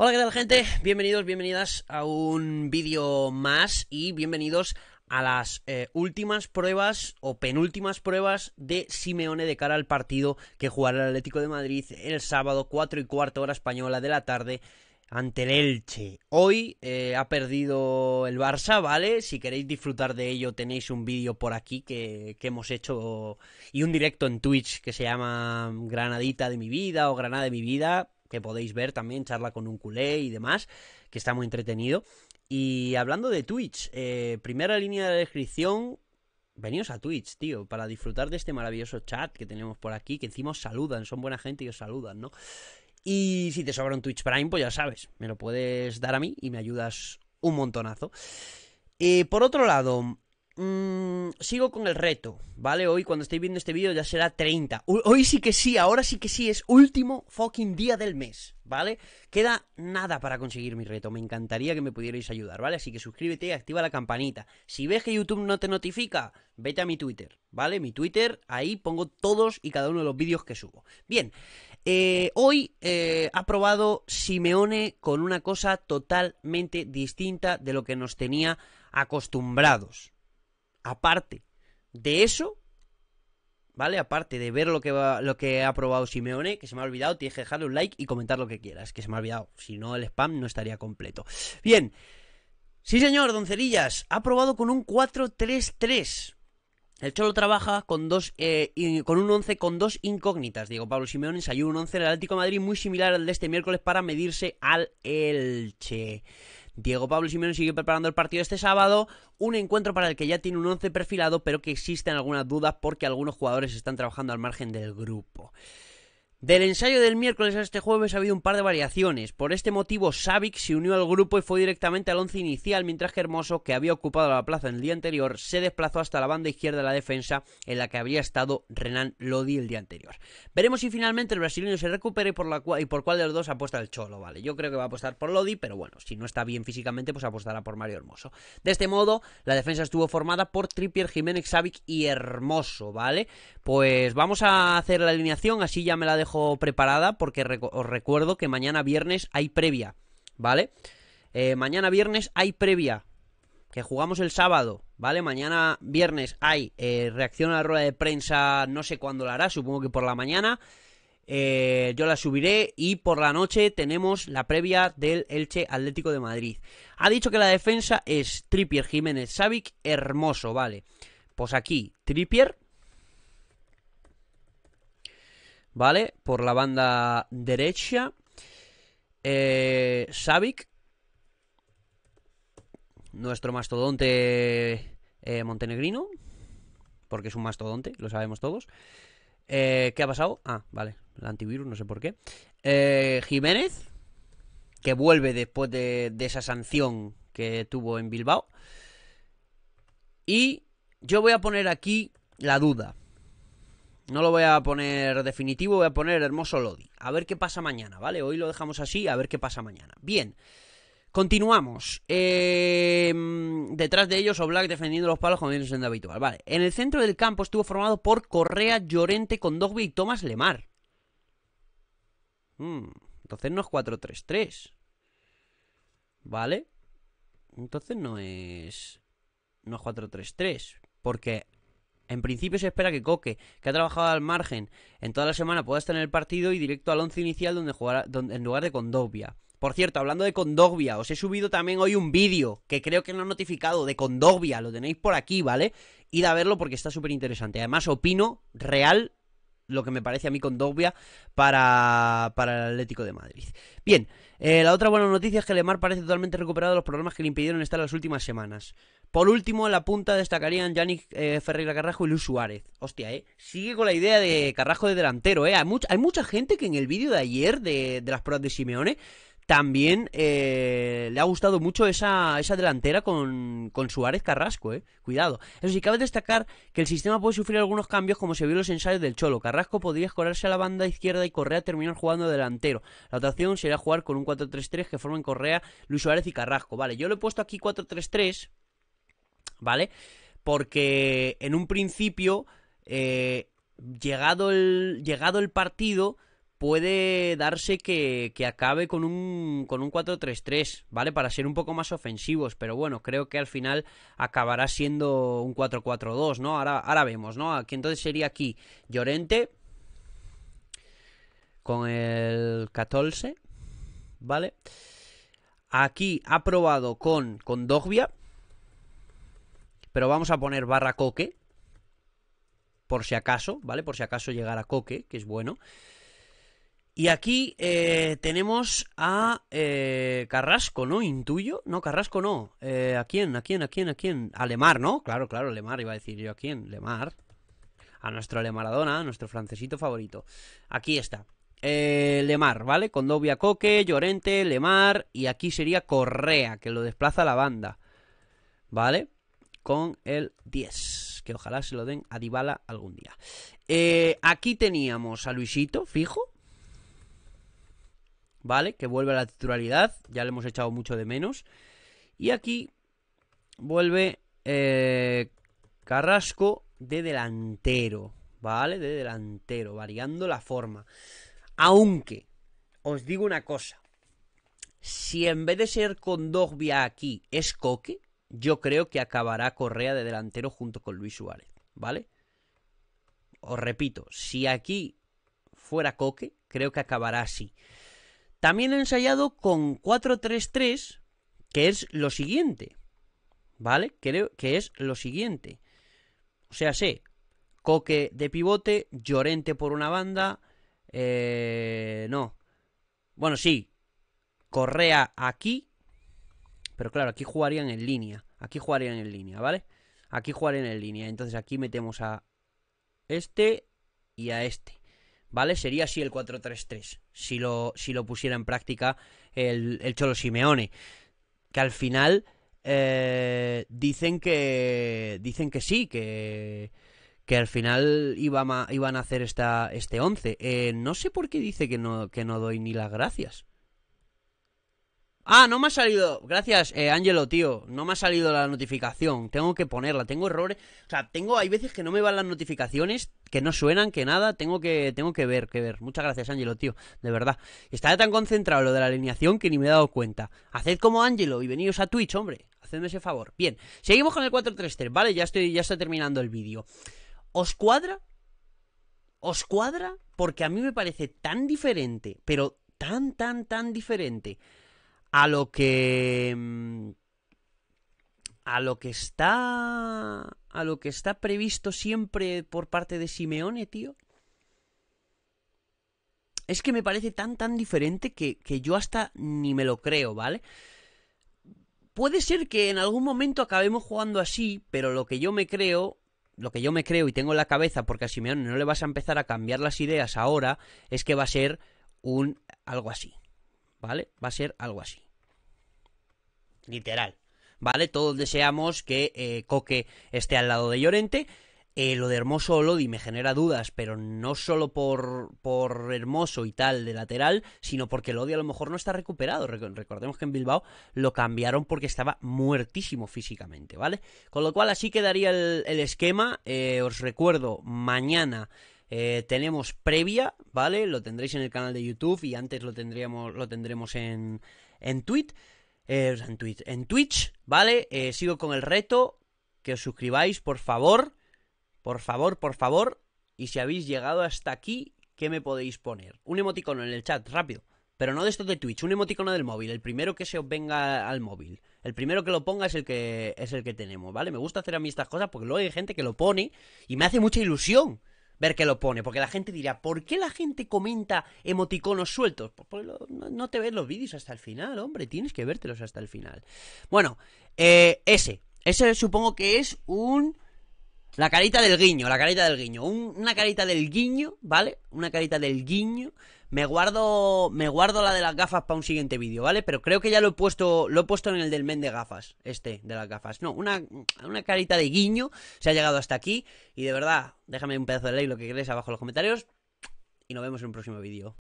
Hola, ¿qué tal gente? Bienvenidos, bienvenidas a un vídeo más y bienvenidos a las eh, últimas pruebas o penúltimas pruebas de Simeone de cara al partido que jugará el Atlético de Madrid el sábado 4 y cuarto hora española de la tarde ante el Elche. Hoy eh, ha perdido el Barça, ¿vale? Si queréis disfrutar de ello tenéis un vídeo por aquí que, hemos hecho y un directo en Twitch que se llama Granadita de mi vida o Granada de mi vida que podéis ver también, charla con un culé y demás, que está muy entretenido. Y hablando de Twitch, eh, primera línea de descripción, veníos a Twitch, tío, para disfrutar de este maravilloso chat que tenemos por aquí, que encima saludan, son buena gente y os saludan, ¿no? Y si te sobra un Twitch Prime, pues ya sabes, me lo puedes dar a mí y me ayudas un montonazo. Eh, por otro lado, mmm, sigo con el reto, ¿vale? Hoy cuando estéis viendo este vídeo ya será 30. Hoy sí que sí, ahora sí que sí, es último fucking día del mes, ¿vale? Queda nada para conseguir mi reto, me encantaría que me pudierais ayudar, ¿vale? Así que suscríbete y activa la campanita. Si ves que YouTube no te notifica, vete a mi Twitter, ¿vale? Mi Twitter, ahí pongo todos y cada uno de los vídeos que subo. Bien, eh, hoy eh, ha probado Simeone con una cosa totalmente distinta de lo que nos tenía acostumbrados, aparte de eso, ¿vale? Aparte de ver lo que, lo que ha probado Simeone, que se me ha olvidado, tienes que dejarle un like y comentar lo que quieras, que se me ha olvidado. Si no, el spam no estaría completo. Bien. Sí, señor, Doncerillas. ha probado con un 4-3-3. El Cholo trabaja con dos eh, con un 11 con dos incógnitas. Diego Pablo Simeone ensayó un 11 el Atlético de Madrid muy similar al de este miércoles para medirse al Elche. Diego Pablo Simeone sigue preparando el partido este sábado, un encuentro para el que ya tiene un once perfilado, pero que existen algunas dudas porque algunos jugadores están trabajando al margen del grupo. Del ensayo del miércoles a este jueves ha habido un par de variaciones. Por este motivo, Savic se unió al grupo y fue directamente al once inicial, mientras que Hermoso, que había ocupado la plaza el día anterior, se desplazó hasta la banda izquierda de la defensa, en la que habría estado Renan Lodi el día anterior. Veremos si finalmente el brasileño se recupera y por, cuál de los dos apuesta el Cholo, ¿vale? Yo creo que va a apostar por Lodi, pero bueno, si no está bien físicamente, pues apostará por Mario Hermoso. De este modo, la defensa estuvo formada por Trippier, Jiménez, Savic y Hermoso, ¿vale? Pues vamos a hacer la alineación, así ya me la dejo preparada porque os recuerdo que mañana viernes hay previa, ¿vale? Eh, mañana viernes hay previa, que jugamos el sábado, ¿vale? Mañana viernes hay eh, reacción a la rueda de prensa, no sé cuándo la hará, supongo que por la mañana. Eh, yo la subiré y por la noche tenemos la previa del Elche Atlético de Madrid. Ha dicho que la defensa es Trippier, Jiménez, Savic, Hermoso, vale. Pues aquí, Trippier, ¿vale? Por la banda derecha. Eh, nuestro mastodonte eh, montenegrino, porque es un mastodonte, lo sabemos todos. Eh, ¿Qué ha pasado? Ah, vale, el antivirus, no sé por qué. Eh, Jiménez, que vuelve después de, de, esa sanción que tuvo en Bilbao. Y yo voy a poner aquí la duda. No lo voy a poner definitivo, voy a poner hermoso Lodi. A ver qué pasa mañana, ¿vale? Hoy lo dejamos así, a ver qué pasa mañana. Bien. Continuamos. Em, detrás de ellos, Oblak defendiendo los palos como el siendo habitual. Vale. En el centro del campo estuvo formado por Correa, Llorente, con Dogby y Thomas Lemar. Hmm, entonces no es 4-3-3. ¿Vale? Entonces no es. No es 4-3-3. Porque en principio se espera que Coque, que ha trabajado al margen en toda la semana, pueda estar en el partido y directo al once inicial donde jugará, en lugar de Condovia. Por cierto, hablando de Condovia, os he subido también hoy un vídeo que creo que no he notificado de Condogbia, lo tenéis por aquí, ¿vale? Id a verlo porque está súper interesante. Además, opino real lo que me parece a mí con Dobia para, para el Atlético de Madrid. Bien, eh, la otra buena noticia es que Lemar parece totalmente recuperado de los problemas que le impidieron estar las últimas semanas. Por último, en la punta destacarían Yannick eh, Ferreira Carrajo y Luis Suárez. Hostia, ¿eh? Sigue con la idea de Carrajo de delantero, ¿eh? Hay, hay mucha gente que en el vídeo de ayer de, de las pruebas de Simeone también eh, le ha gustado mucho esa, delantera con, con, Suárez Carrasco, eh. Cuidado. Eso sí, cabe destacar que el sistema puede sufrir algunos cambios, como se vio en los ensayos del Cholo. Carrasco podría escorarse a la banda izquierda y Correa terminar jugando delantero. La opción sería jugar con un 4-3-3 que formen Correa, Luis Suárez y Carrasco. Vale, yo le he puesto aquí 4-3-3, ¿vale? Porque en un principio, eh, llegado, el, llegado el partido puede darse que, acabe con un, con un 4-3-3, ¿vale? Para ser un poco más ofensivos, pero bueno, creo que al final acabará siendo un 4-4-2, ¿no? Ahora, ahora vemos, ¿no? Aquí, entonces sería aquí Llorente con el 14, ¿vale? Aquí ha probado con, con Dogbia, pero vamos a poner barra coque, por si acaso, ¿vale? Por si acaso llegara coque, que es bueno. Y aquí eh, tenemos a eh, Carrasco, ¿no? Intuyo. No, Carrasco no. Eh, ¿A quién? ¿A quién? ¿A quién? ¿A quién? A Lemar, ¿no? Claro, claro, Lemar iba a decir yo a quién. Lemar. A nuestro Lemaradona, a nuestro francesito favorito. Aquí está. Lemar, ¿vale? Con Dobia Coque, Llorente, Lemar. Y aquí sería Correa, que lo desplaza la banda. ¿Vale? Con el 10. Que ojalá se lo den a Dybala algún día. aquí teníamos a Luisito, fijo ¿vale? Que vuelve a la titularidad, ya le hemos echado mucho de menos. Y aquí vuelve eh, Carrasco de delantero, ¿vale? De delantero, variando la forma. Aunque, os digo una cosa, si en vez de ser con Dogbia aquí es Coque, yo creo que acabará Correa de delantero junto con Luis Suárez, ¿vale? Os repito, si aquí fuera Coque, creo que acabará así. También he ensayado con 4-3-3, que es lo siguiente. ¿Vale? Creo que es lo siguiente. O sea, sé, Coque de pivote, Llorente por una banda. Eh, no. Bueno, sí. Correa aquí. Pero claro, aquí jugarían en línea. Aquí jugarían en línea, ¿vale? Aquí jugarían en línea. Entonces aquí metemos a este y a este. ¿vale? Sería así el 4-3-3, si lo, si lo pusiera en práctica el, el Cholo Simeone. Que al final eh, dicen que dicen que sí, que, que al final iban a, hacer esta, este once. Eh, no sé por qué dice que no, que no doy ni las gracias. Ah, no me ha salido. Gracias, eh, Ángelo, tío. No me ha salido la notificación. Tengo que ponerla. Tengo errores. O sea, tengo. Hay veces que no me van las notificaciones, que no suenan, que nada. Tengo que, tengo que ver, que ver. Muchas gracias, Ángelo, tío. De verdad. Estaba tan concentrado lo de la alineación que ni me he dado cuenta. Haced como Ángelo y veníos a Twitch, hombre. Hacedme ese favor. Bien, seguimos con el 433, ¿vale? Ya estoy, ya está terminando el vídeo. ¿Os cuadra? ¿Os cuadra? Porque a mí me parece tan diferente, pero tan, tan, tan diferente a lo que mm, a lo que está a lo que está previsto siempre por parte de Simeone, tío. Es que me parece tan tan diferente que, yo hasta ni me lo creo, ¿vale? Puede ser que en algún momento acabemos jugando así, pero lo que yo me creo lo que yo me creo y tengo en la cabeza, porque a Simeone no le vas a empezar a cambiar las ideas ahora, es que va a ser un algo así. ¿vale? Va a ser algo así. Literal. ¿Vale? Todos deseamos que eh, Coque esté al lado de Llorente. Eh, lo de Hermoso Lodi me genera dudas, pero no solo por, por Hermoso y tal de lateral, sino porque Lodi a lo mejor no está recuperado. Recordemos que en Bilbao lo cambiaron porque estaba muertísimo físicamente, ¿vale? Con lo cual así quedaría el, esquema. Eh, os recuerdo, mañana eh, tenemos previa, ¿vale? Lo tendréis en el canal de YouTube y antes lo, tendríamos, lo tendremos en, en, Twitch, eh, en, Twitch, ¿vale? Eh, sigo con el reto, que os suscribáis, por favor, por favor, por favor. Y si habéis llegado hasta aquí, ¿qué me podéis poner? Un emoticono en el chat, rápido. Pero no de esto de Twitch, un emoticono del móvil, el primero que se os venga al móvil. El primero que lo ponga es el que es el que tenemos, ¿vale? Me gusta hacer a mí estas cosas porque luego hay gente que lo pone y me hace mucha ilusión ver que lo pone. Porque la gente dirá, ¿por qué la gente comenta emoticonos sueltos? Pues, no, te ves los vídeos hasta el final, hombre. Tienes que vértelos hasta el final. Bueno, eh, ese. Ese supongo que es un... La carita del guiño, la carita del guiño. una carita del guiño, ¿vale? Una carita del guiño me guardo, me guardo la de las gafas para un siguiente vídeo, ¿vale? Pero creo que ya lo he puesto, lo he puesto en el del men de gafas, este de las gafas. No, una, una carita de guiño se ha llegado hasta aquí. Y de verdad, déjame un pedazo de like, lo que crees abajo en los comentarios. Y nos vemos en un próximo vídeo.